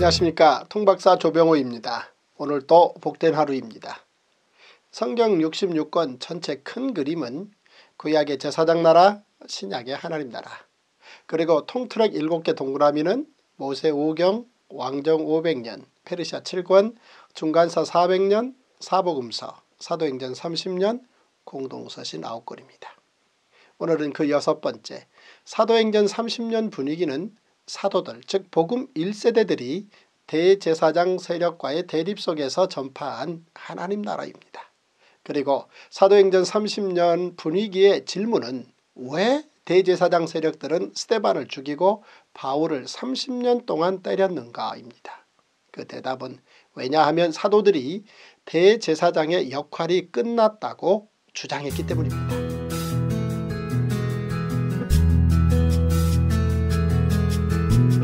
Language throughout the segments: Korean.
안녕하십니까 통박사 조병호입니다. 오늘도 복된 하루입니다. 성경 66권 전체 큰 그림은 구약의 제사장 나라 신약의 하나님 나라 그리고 통트랙 7개 동그라미는 모세 5경 왕정 500년 페르시아 7권 중간서 400년 사복음서 사도행전 30년 공동서신 9권입니다. 오늘은 그 여섯 번째 사도행전 30년 분위기는 사도들 즉 복음 1세대들이 대제사장 세력과의 대립 속에서 전파한 하나님 나라입니다. 그리고 사도행전 30년 분위기의 질문은 왜 대제사장 세력들은 스테반을 죽이고 바울을 30년 동안 때렸는가입니다. 그 대답은 왜냐하면 사도들이 대제사장의 역할이 끝났다고 주장했기 때문입니다.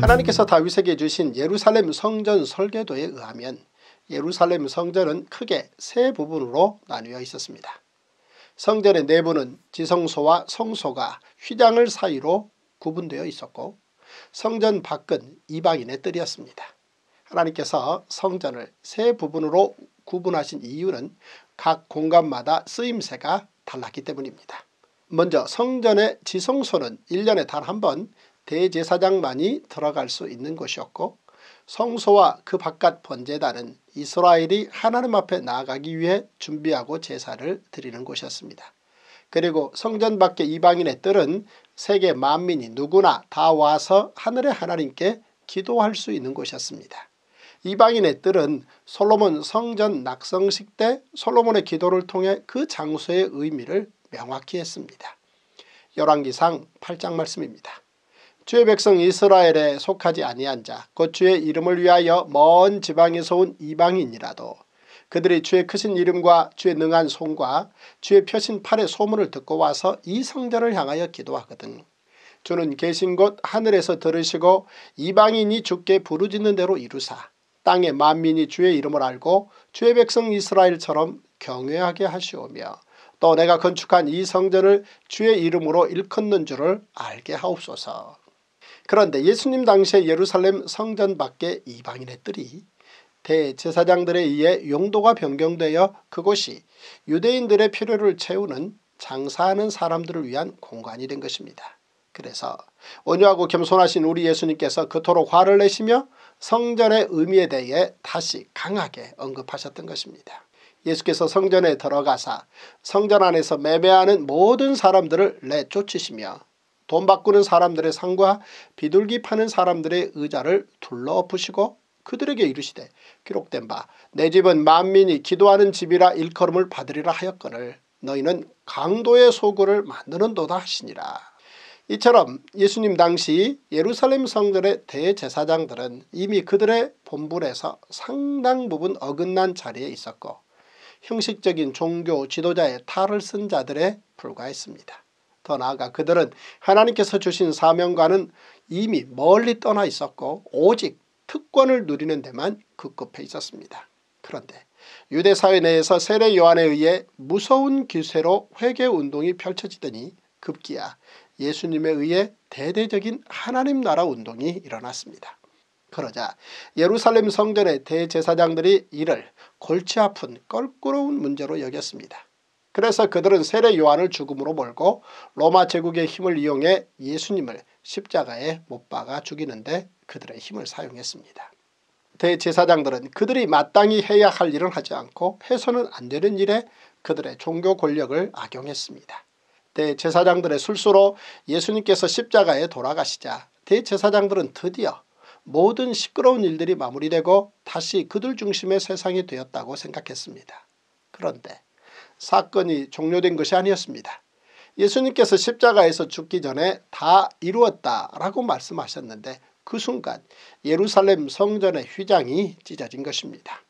하나님께서 다윗에게 주신 예루살렘 성전 설계도에 의하면 예루살렘 성전은 크게 세 부분으로 나뉘어 있었습니다. 성전의 내부는 지성소와 성소가 휘장을 사이로 구분되어 있었고 성전 밖은 이방인의 뜰이었습니다. 하나님께서 성전을 세 부분으로 구분하신 이유는 각 공간마다 쓰임새가 달랐기 때문입니다. 먼저 성전의 지성소는 1년에 단한번 대제사장만이 들어갈 수 있는 곳이었고 성소와 그 바깥 번제단은 이스라엘이 하나님 앞에 나아가기 위해 준비하고 제사를 드리는 곳이었습니다. 그리고 성전 밖의 이방인의 뜰은 세계 만민이 누구나 다 와서 하늘의 하나님께 기도할 수 있는 곳이었습니다. 이방인의 뜰은 솔로몬 성전 낙성식 때 솔로몬의 기도를 통해 그 장소의 의미를 명확히 했습니다. 열왕기상 8장 말씀입니다. 주의 백성 이스라엘에 속하지 아니한 자, 곧 주의 이름을 위하여 먼 지방에서 온 이방인이라도 그들이 주의 크신 이름과 주의 능한 손과 주의 펴신 팔의 소문을 듣고 와서 이 성전을 향하여 기도하거든. 주는 계신 곳 하늘에서 들으시고 이방인이 죽게 부르짖는 대로 이루사 땅의 만민이 주의 이름을 알고 주의 백성 이스라엘처럼 경외하게 하시오며 또 내가 건축한 이 성전을 주의 이름으로 일컫는 줄을 알게 하옵소서. 그런데 예수님 당시에 예루살렘 성전 밖에 이방인의 뜰이 대제사장들에 의해 용도가 변경되어 그곳이 유대인들의 필요를 채우는 장사하는 사람들을 위한 공간이 된 것입니다. 그래서 온유하고 겸손하신 우리 예수님께서 그토록 화를 내시며 성전의 의미에 대해 다시 강하게 언급하셨던 것입니다. 예수께서 성전에 들어가사 성전 안에서 매매하는 모든 사람들을 내쫓으시며 돈 바꾸는 사람들의 상과 비둘기 파는 사람들의 의자를 둘러엎으시고 그들에게 이르시되 기록된 바 내 집은 만민이 기도하는 집이라 일컬음을 받으리라 하였거늘 너희는 강도의 소굴을 만드는 도다 하시니라. 이처럼 예수님 당시 예루살렘 성전의 대제사장들은 이미 그들의 본분에서 상당 부분 어긋난 자리에 있었고 형식적인 종교 지도자의 탈을 쓴 자들에 불과했습니다. 더 나아가 그들은 하나님께서 주신 사명과는 이미 멀리 떠나 있었고 오직 특권을 누리는 데만 급급해 있었습니다. 그런데 유대사회 내에서 세례 요한에 의해 무서운 기세로 회개운동이 펼쳐지더니 급기야 예수님에 의해 대대적인 하나님 나라 운동이 일어났습니다. 그러자 예루살렘 성전의 대제사장들이 이를 골치 아픈 껄끄러운 문제로 여겼습니다. 그래서 그들은 세례 요한을 죽음으로 몰고 로마 제국의 힘을 이용해 예수님을 십자가에 못 박아 죽이는데 그들의 힘을 사용했습니다. 대제사장들은 그들이 마땅히 해야 할 일은 하지 않고 해서는 안 되는 일에 그들의 종교 권력을 악용했습니다. 대제사장들의 술수로 예수님께서 십자가에 돌아가시자 대제사장들은 드디어 모든 시끄러운 일들이 마무리되고 다시 그들 중심의 세상이 되었다고 생각했습니다. 그런데 사건이 종료된 것이 아니었습니다. 예수님께서 십자가에서 죽기 전에 다 이루었다라고 말씀하셨는데 그 순간 예루살렘 성전의 휘장이 찢어진 것입니다.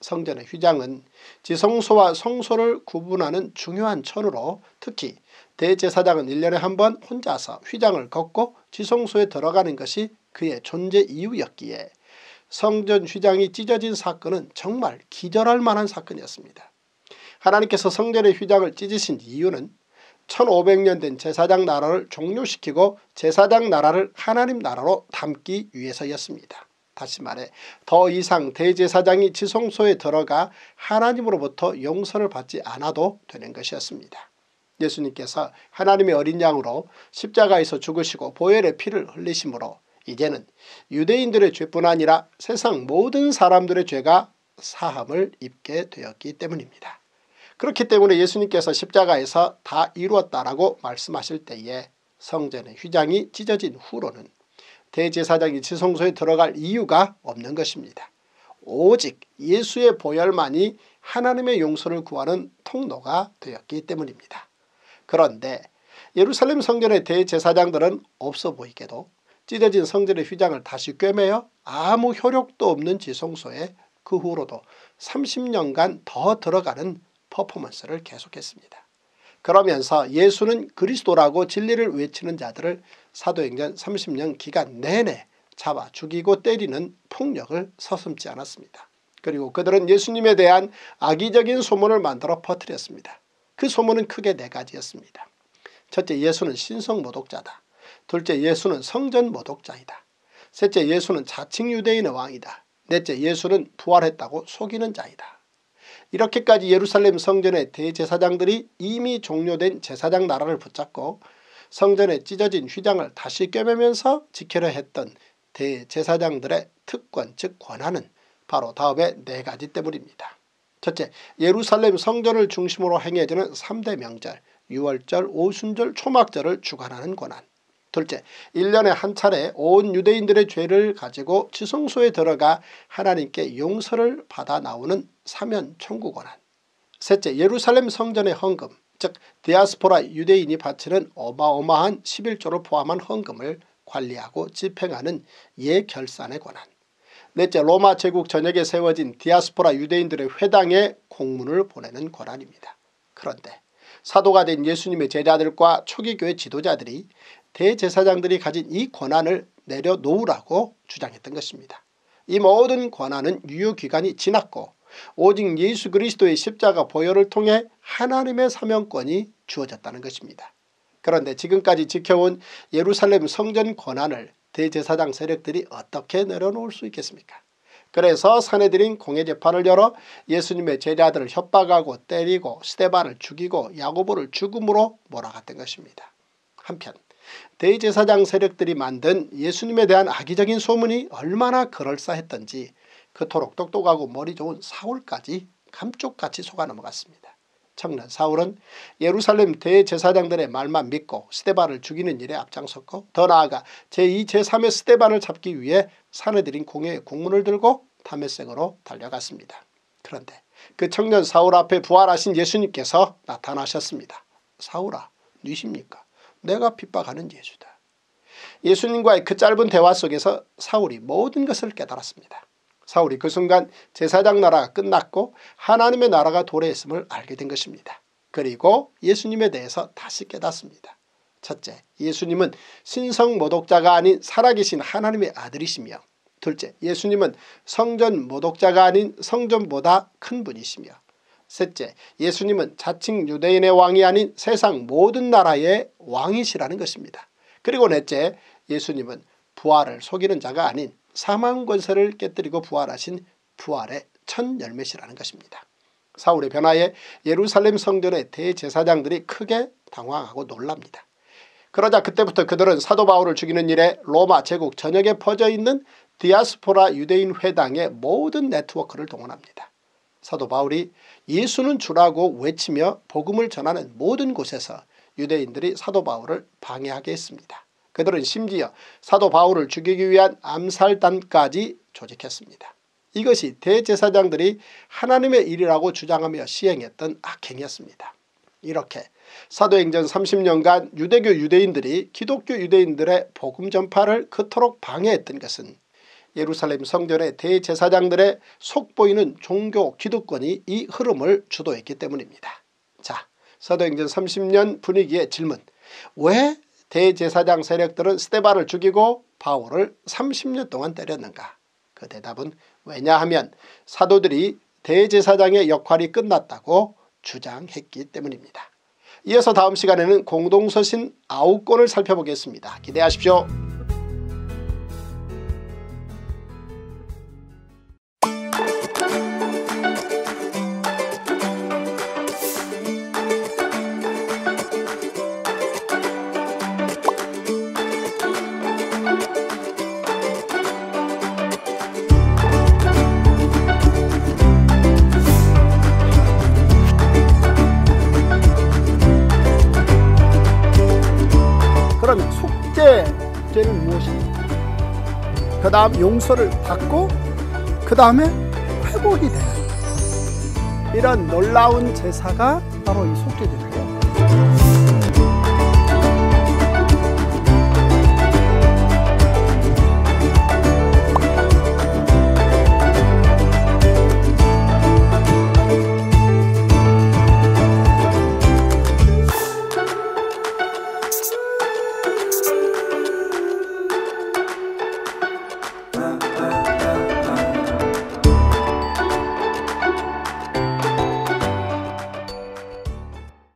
성전의 휘장은 지성소와 성소를 구분하는 중요한 천으로 특히 대제사장은 1년에 한 번 혼자서 휘장을 걷고 지성소에 들어가는 것이 그의 존재 이유였기에 성전 휘장이 찢어진 사건은 정말 기절할 만한 사건이었습니다. 하나님께서 성전의 휘장을 찢으신 이유는 1500년 된 제사장 나라를 종료시키고 제사장 나라를 하나님 나라로 담기 위해서였습니다. 다시 말해 더 이상 대제사장이 지성소에 들어가 하나님으로부터 용서를 받지 않아도 되는 것이었습니다. 예수님께서 하나님의 어린 양으로 십자가에서 죽으시고 보혈의 피를 흘리심으로 이제는 유대인들의 죄뿐 아니라 세상 모든 사람들의 죄가 사함을 입게 되었기 때문입니다. 그렇기 때문에 예수님께서 십자가에서 다 이루었다라고 말씀하실 때에 성전의 휘장이 찢어진 후로는 대제사장이 지성소에 들어갈 이유가 없는 것입니다. 오직 예수의 보혈만이 하나님의 용서를 구하는 통로가 되었기 때문입니다. 그런데 예루살렘 성전의 대제사장들은 없어 보이게도 찢어진 성전의 휘장을 다시 꿰매어 아무 효력도 없는 지성소에 그 후로도 30년간 더 들어가는 퍼포먼스를 계속했습니다. 그러면서 예수는 그리스도라고 진리를 외치는 자들을 사도행전 30년 기간 내내 잡아 죽이고 때리는 폭력을 서슴지 않았습니다. 그리고 그들은 예수님에 대한 악의적인 소문을 만들어 퍼뜨렸습니다. 그 소문은 크게 네 가지였습니다. 첫째 예수는 신성 모독자다. 둘째 예수는 성전 모독자이다. 셋째 예수는 자칭 유대인의 왕이다. 넷째 예수는 부활했다고 속이는 자이다. 이렇게까지 예루살렘 성전의 대제사장들이 이미 종료된 제사장 나라를 붙잡고 성전에 찢어진 휘장을 다시 꿰매면서 지켜려 했던 대제사장들의 특권 즉 권한은 바로 다음에네 가지 때문입니다. 첫째, 예루살렘 성전을 중심으로 행해지는 3대 명절, 6월절 오순절, 초막절을 주관하는 권한. 둘째, 1년에 한 차례 온 유대인들의 죄를 가지고 지성소에 들어가 하나님께 용서를 받아 나오는 사면 천국권한 셋째, 예루살렘 성전의 헌금, 즉 디아스포라 유대인이 바치는 어마어마한 11조를 포함한 헌금을 관리하고 집행하는 예결산의 권한. 넷째, 로마 제국 전역에 세워진 디아스포라 유대인들의 회당에 공문을 보내는 권한입니다. 그런데 사도가 된 예수님의 제자들과 초기교회 지도자들이 대제사장들이 가진 이 권한을 내려놓으라고 주장했던 것입니다. 이 모든 권한은 유효기간이 지났고 오직 예수 그리스도의 십자가 보혈을 통해 하나님의 사명권이 주어졌다는 것입니다. 그런데 지금까지 지켜온 예루살렘 성전 권한을 대제사장 세력들이 어떻게 내려놓을 수 있겠습니까? 그래서 사내들인 공회재판을 열어 예수님의 제자들을 협박하고 때리고 스테반을 죽이고 야고보를 죽음으로 몰아갔던 것입니다. 한편 대제사장 세력들이 만든 예수님에 대한 악의적인 소문이 얼마나 그럴싸했던지 그토록 똑똑하고 머리 좋은 사울까지 감쪽같이 속아 넘어갔습니다. 청년 사울은 예루살렘 대제사장들의 말만 믿고 스테반을 죽이는 일에 앞장섰고 더 나아가 제2 제3의 스테반을 잡기 위해 사내들인 공예의 국문을 들고 담메섹으로 달려갔습니다. 그런데 그 청년 사울 앞에 부활하신 예수님께서 나타나셨습니다. 사울아 누이십니까? 내가 핍박하는 예수다. 예수님과의 그 짧은 대화 속에서 사울이 모든 것을 깨달았습니다. 사울이 그 순간 제사장 나라가 끝났고 하나님의 나라가 도래했음을 알게 된 것입니다. 그리고 예수님에 대해서 다시 깨닫습니다. 첫째, 예수님은 신성 모독자가 아닌 살아계신 하나님의 아들이시며 둘째, 예수님은 성전 모독자가 아닌 성전보다 큰 분이시며 셋째, 예수님은 자칭 유대인의 왕이 아닌 세상 모든 나라의 왕이시라는 것입니다. 그리고 넷째, 예수님은 부활을 속이는 자가 아닌 사망권세를 깨뜨리고 부활하신 부활의 첫 열매시라는 것입니다. 사울의 변화에 예루살렘 성전의 대제사장들이 크게 당황하고 놀랍니다. 그러자 그때부터 그들은 사도 바울을 죽이는 일에 로마 제국 전역에 퍼져있는 디아스포라 유대인 회당의 모든 네트워크를 동원합니다. 사도 바울이 예수는 주라고 외치며 복음을 전하는 모든 곳에서 유대인들이 사도 바울을 방해하게 했습니다. 그들은 심지어 사도 바울을 죽이기 위한 암살단까지 조직했습니다. 이것이 대제사장들이 하나님의 일이라고 주장하며 시행했던 악행이었습니다. 이렇게 사도행전 30년간 유대교 유대인들이 기독교 유대인들의 복음 전파를 그토록 방해했던 것은 예루살렘 성전의 대제사장들의 속보이는 종교 기득권이 이 흐름을 주도했기 때문입니다. 자 사도행전 30년 분위기의 질문 왜 대제사장 세력들은 스테바를 죽이고 바울을 30년 동안 때렸는가 그 대답은 왜냐하면 사도들이 대제사장의 역할이 끝났다고 주장했기 때문입니다. 이어서 다음 시간에는 공동서신 9권을 살펴보겠습니다. 기대하십시오. 그럼 속죄죄는 무엇입니그 다음 용서를 받고 그 다음에 회복이 되는 이런 놀라운 제사가 바로 이 속죄제예요.